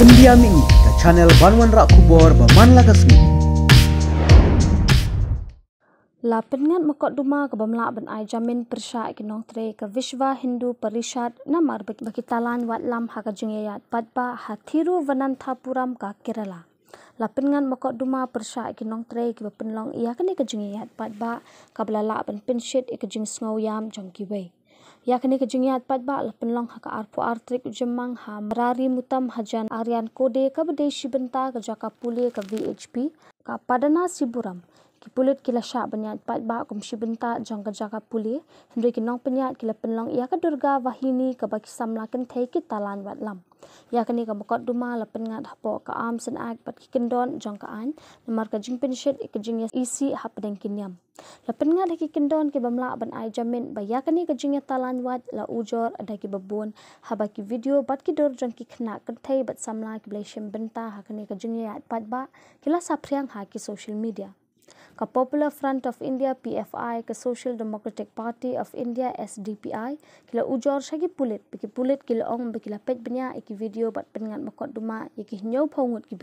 India ini ke channel Banwan Rak Kubur Baman Lagasmi. Lapan pengat mekot duma ke bamla ben ai jamin persya ke tre ke Vishwa Hindu Parishad na marbek bagi talan wat lam ha ka jung yat padpa ha thiru vananthapuram ka Kerala. Lapan pengat mekot duma persia ikon nong tre ke penlong iya ke ne ka jung yat padpa ka bla la ben pinshit e ke jing yakni kejengiat pat ba lah, penlong ka arpu artrik jemang ha merari mutam hajan aryan kode ka bedesi benta ke jaka puli ka VHP ka padana siburam ki pulut ki la syak banyak pat ba kum si bentak jangka jangka puli sendiri ki nong penyak ki la penlong ia ke durga wahini ke baki samla ken thai ki talan wat lam ia ke ni ke mokot duma la pengat hapo ke am sen ak pat ki kendon jangka an nomor ke jing penyak ke jing ya isi hap deng kinyam la pengat ki kendon ke bamla ban ai jamin ba ia ke ni ke jing ya talan wat la ujor ada ki babun haba ki video pat ki dur jang ki kena ken thai bat samla ki blay shim bentak ha ke ni ke jing ya pat ba ki la sapriang ha ki social media ka Popular Front of India PFI ka Social Democratic Party of India SDPI kila ujor shagi pulit biki pulit kila ong biki la pet iki video bat pengat makot duma iki nyau pongut ki